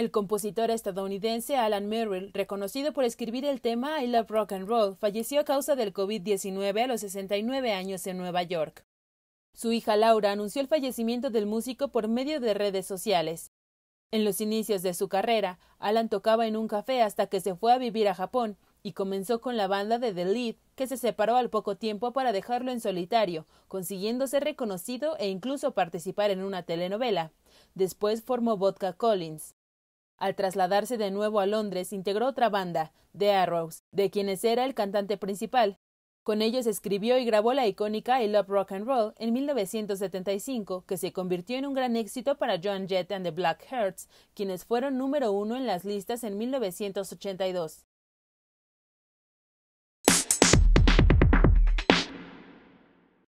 El compositor estadounidense Alan Merrill, reconocido por escribir el tema I Love Rock and Roll, falleció a causa del COVID-19 a los 69 años en Nueva York. Su hija Laura anunció el fallecimiento del músico por medio de redes sociales. En los inicios de su carrera, Alan tocaba en un café hasta que se fue a vivir a Japón y comenzó con la banda de The Lead, que se separó al poco tiempo para dejarlo en solitario, consiguiendo ser reconocido e incluso participar en una telenovela. Después formó Vodka Collins. Al trasladarse de nuevo a Londres, integró otra banda, The Arrows, de quienes era el cantante principal. Con ellos escribió y grabó la icónica I Love Rock and Roll en 1975, que se convirtió en un gran éxito para John Jett and the Black Hearts, quienes fueron número uno en las listas en 1982.